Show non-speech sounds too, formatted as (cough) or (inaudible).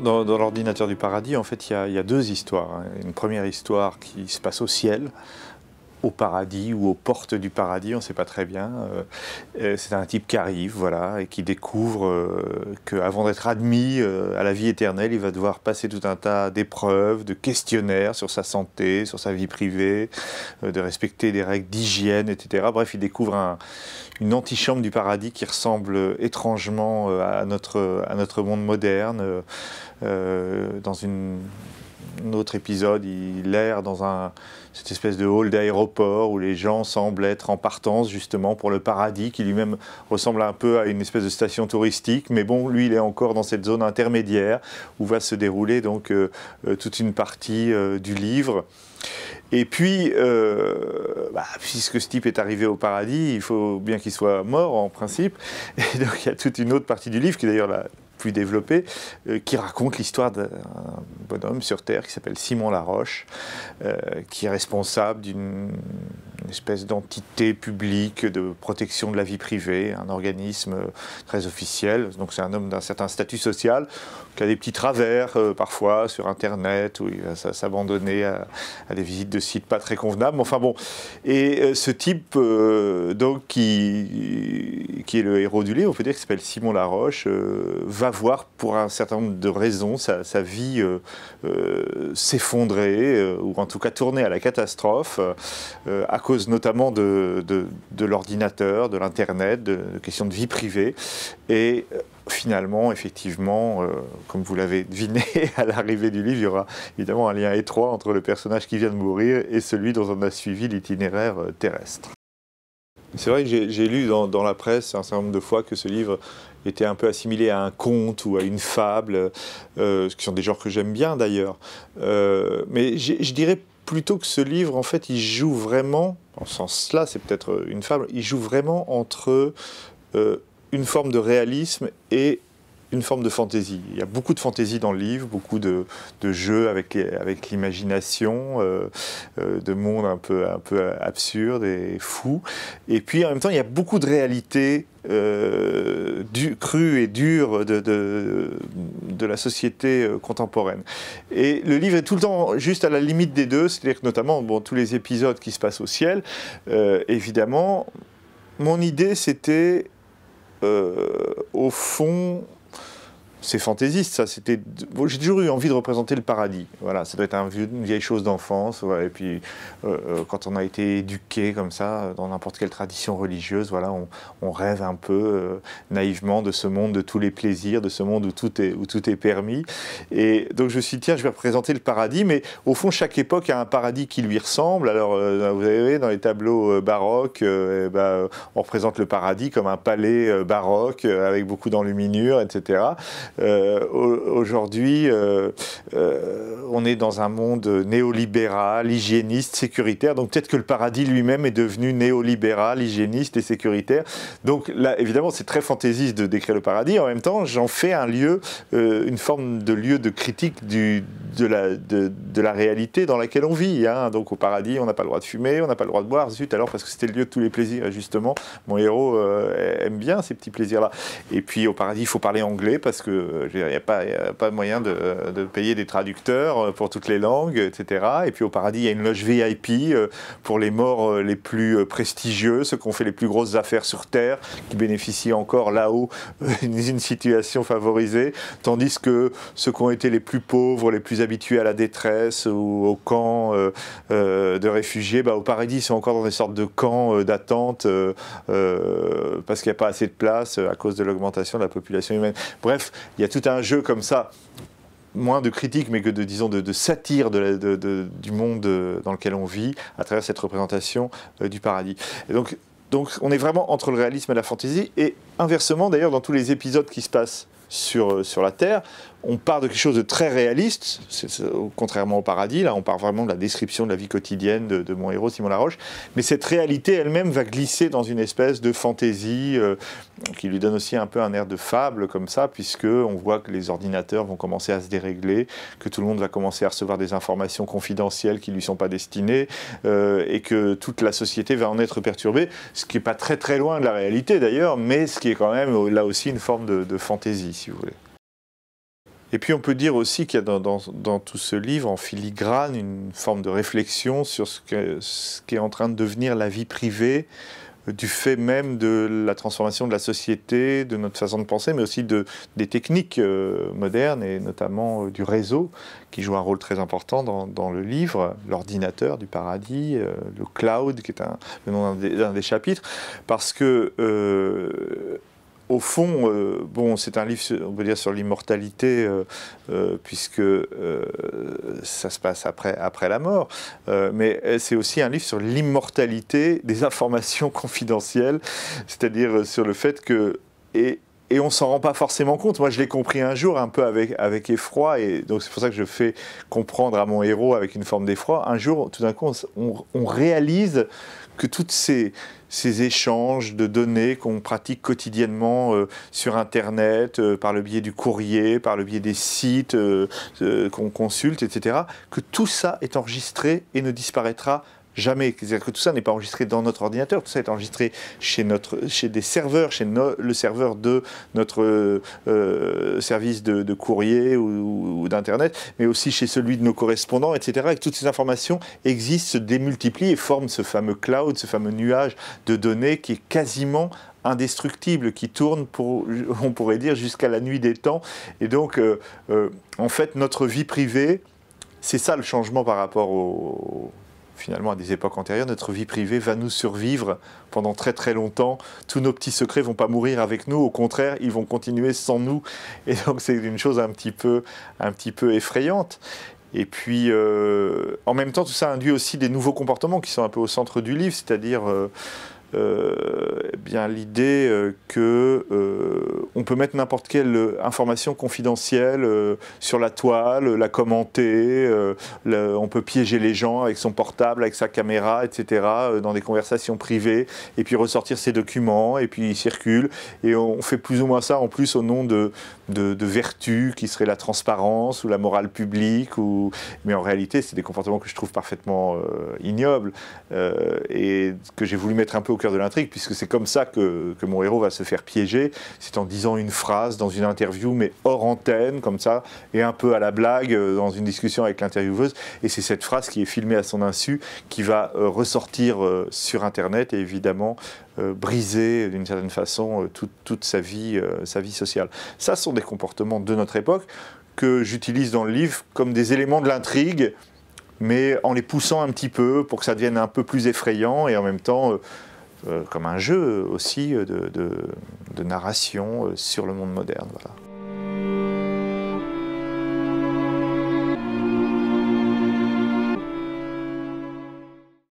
dans, l'ordinateur du paradis, en fait, il y, a deux histoires. Hein. Une première histoire qui se passe au ciel, au paradis ou aux portes du paradis, on ne sait pas très bien. Euh, euh, c'est un type qui arrive, voilà, et qui découvre euh, qu'avant d'être admis à la vie éternelle, il va devoir passer tout un tas d'épreuves, de questionnaires sur sa santé, sur sa vie privée, de respecter des règles d'hygiène, etc. Bref, il découvre une antichambre du paradis qui ressemble étrangement à notre, à notre monde moderne, dans une autre épisode, il erre dans un, cette espèce de hall d'aéroport où les gens semblent être en partance justement pour le paradis qui lui-même ressemble un peu à une espèce de station touristique. Mais bon, lui, il est encore dans cette zone intermédiaire où va se dérouler donc euh, euh, toute une partie euh, du livre. Et puis, bah, puisque ce type est arrivé au paradis, il faut bien qu'il soit mort en principe. Et donc, il y a toute une autre partie du livre qui d'ailleurs la plus développé, euh, qui raconte l'histoire d'un bonhomme sur Terre qui s'appelle Simon Laroche, euh, qui est responsable d'une espèce d'entité publique de protection de la vie privée, un organisme euh, très officiel. Donc c'est un homme d'un certain statut social qui a des petits travers euh, parfois sur Internet où il va s'abandonner à, des visites de sites pas très convenables. Enfin bon, et euh, ce type donc qui, qui est le héros du lait, on peut dire qu'il s'appelle Simon Laroche, va voir pour un certain nombre de raisons sa, sa vie s'effondrer ou en tout cas tourner à la catastrophe à cause notamment de, de l'ordinateur, de l'Internet, de, questions de vie privée. Et euh, finalement, effectivement, euh, comme vous l'avez deviné, (laughs) à l'arrivée du livre, il y aura évidemment un lien étroit entre le personnage qui vient de mourir et celui dont on a suivi l'itinéraire euh, terrestre. C'est vrai que j'ai lu dans, la presse un certain nombre de fois que ce livre était un peu assimilé à un conte ou à une fable, ce qui sont des genres que j'aime bien d'ailleurs. mais je dirais plutôt que ce livre, en fait, il joue vraiment, en ce sens-là, c'est peut-être une fable, il joue vraiment entre euh, une forme de réalisme et une forme de fantaisie. Il y a beaucoup de fantaisie dans le livre, beaucoup de, jeux avec, avec l'imagination, euh, euh, de mondes un peu, un peu absurde et fous. Et puis en même temps, il y a beaucoup de réalité euh, du, crue et dure de, de, la société euh, contemporaine. Et le livre est tout le temps juste à la limite des deux, c'est-à-dire que notamment bon, tous les épisodes qui se passent au ciel, évidemment, mon idée c'était... au fond, c'est fantaisiste, ça. C'était, j'ai toujours eu envie de représenter le paradis. Voilà, ça doit être un vieux, une vieille chose d'enfance. Et puis, euh, euh, quand on a été éduqué comme ça, euh, dans n'importe quelle tradition religieuse, voilà, on, rêve un peu naïvement de ce monde de tous les plaisirs, de ce monde où tout est où tout est permis. Et donc, je me suis dit, tiens, je vais représenter le paradis. Mais au fond, chaque époque a un paradis qui lui ressemble. Alors, vous avez dans les tableaux baroques, eh ben, on représente le paradis comme un palais baroque avec beaucoup d'enluminures, etc. Euh, aujourd'hui, euh, euh, on est dans un monde néolibéral, hygiéniste, sécuritaire. Donc peut-être que le paradis lui-même est devenu néolibéral, hygiéniste et sécuritaire. Donc là, évidemment, c'est très fantaisiste de décrire le paradis. En même temps, j'en fais un lieu, une forme de lieu de critique du, de, la, de, la, réalité dans laquelle on vit. Hein. Donc au paradis, on n'a pas le droit de fumer, on n'a pas le droit de boire. Zut, alors parce que c'était le lieu de tous les plaisirs. justement, mon héros aime bien ces petits plaisirs-là. Et puis au paradis, il faut parler anglais parce que euh, il n'y a, pas, moyen de, payer des traducteurs euh, pour toutes les langues, etc. Et puis au paradis, il y a une loge VIP euh, pour les morts les plus prestigieux, ceux qui ont fait les plus grosses affaires sur Terre, qui bénéficient encore là-haut (laughs) d'une situation favorisée, tandis que ceux qui ont été les plus pauvres, les plus habitués à la détresse ou aux camps de réfugiés, bah, au paradis, ils sont encore dans des sortes de camps d'attente parce qu'il n'y a pas assez de place à cause de l'augmentation de la population humaine. Bref, il y a tout un jeu comme ça moins de critique, mais que de, disons, de, satire du monde euh, dans lequel on vit, à travers cette représentation euh, du paradis. donc, donc, on est vraiment entre le réalisme et la fantaisie, et inversement, d'ailleurs, dans tous les épisodes qui se passent sur, euh, sur la Terre, on part de quelque chose de très réaliste, contrairement au paradis, là on part vraiment de la description de la vie quotidienne de, mon héros Simon Laroche, mais cette réalité elle-même va glisser dans une espèce de fantaisie euh, qui lui donne aussi un peu un air de fable comme ça, puisque voit que les ordinateurs vont commencer à se dérégler, que tout le monde va commencer à recevoir des informations confidentielles qui ne lui sont pas destinées, euh, et que toute la société va en être perturbée, ce qui n'est pas très très loin de la réalité d'ailleurs, mais ce qui est quand même là aussi une forme de fantaisie si vous voulez. Et puis on peut dire aussi qu'il y a dans, tout ce livre, en filigrane, une forme de réflexion sur ce, que, ce qui est en train de devenir la vie privée, euh, du fait même de la transformation de la société, de notre façon de penser, mais aussi de, des techniques euh, modernes et notamment euh, du réseau qui joue un rôle très important dans, le livre, l'ordinateur du paradis, le cloud qui est un, le nom d'un des, chapitres, parce que au fond, euh, bon, c'est un livre, on peut dire, sur l'immortalité, euh, euh, puisque ça se passe après, après la mort, mais c'est aussi un livre sur l'immortalité des informations (laughs) confidentielles, c'est-à-dire sur le fait que... Et, et on s'en rend pas forcément compte. Moi, je l'ai compris un jour, un peu avec, avec effroi, et donc c'est pour ça que je fais comprendre à mon héros avec une forme d'effroi. Un jour, tout d'un coup, on, réalise que toutes ces, ces échanges de données qu'on pratique quotidiennement euh, sur Internet, euh, par le biais du courrier, par le biais des sites euh, qu'on consulte, etc., que tout ça est enregistré et ne disparaîtra jamais. C'est-à-dire que tout ça n'est pas enregistré dans notre ordinateur, tout ça est enregistré chez, notre, chez des serveurs, chez le serveur de notre euh, service de, courrier ou, d'Internet, mais aussi chez celui de nos correspondants, etc. Et toutes ces informations existent, se démultiplient et forment ce fameux cloud, ce fameux nuage de données qui est quasiment indestructible qui tourne, pour, (laughs) on pourrait dire, jusqu'à la nuit des temps. Et donc, euh, euh, en fait, notre vie privée, c'est ça le changement par rapport au, finalement à des époques antérieures, notre vie privée va nous survivre pendant très très longtemps. Tous nos petits secrets vont pas mourir avec nous, au contraire, ils vont continuer sans nous. Et donc c'est une chose un petit peu, un petit peu effrayante. Et puis, euh, en même temps, tout ça induit aussi des nouveaux comportements qui sont un peu au centre du livre, c'est-à-dire euh, euh, eh bien l'idée euh, que euh, on peut mettre n'importe quelle information confidentielle sur la toile, la commenter, on peut piéger les gens avec son portable, avec sa caméra, etc. dans des conversations privées, et puis ressortir ses documents, et puis ils circulent. Et on fait plus ou moins ça en plus au nom de, de, vertus qui seraient la transparence ou la morale publique. Ou... Mais en réalité, c'est des comportements que je trouve parfaitement ignoble ignobles et que j'ai voulu mettre un peu au cœur de l'intrigue, puisque c'est comme ça que, que, mon héros va se faire piéger. C'est en disant une phrase dans une interview, mais hors antenne, comme ça, et un peu à la blague, euh, dans une discussion avec l'intervieweuse. Et c'est cette phrase qui est filmée à son insu, qui va euh, ressortir euh, sur Internet et évidemment briser d'une certaine façon toute, toute, sa, vie, sa vie sociale. Ça, sont des comportements de notre époque que j'utilise dans le livre comme des éléments de l'intrigue mais en les poussant un petit peu pour que ça devienne un peu plus effrayant et en même temps euh, comme un jeu aussi euh, de, narration euh, sur le monde moderne. Voilà.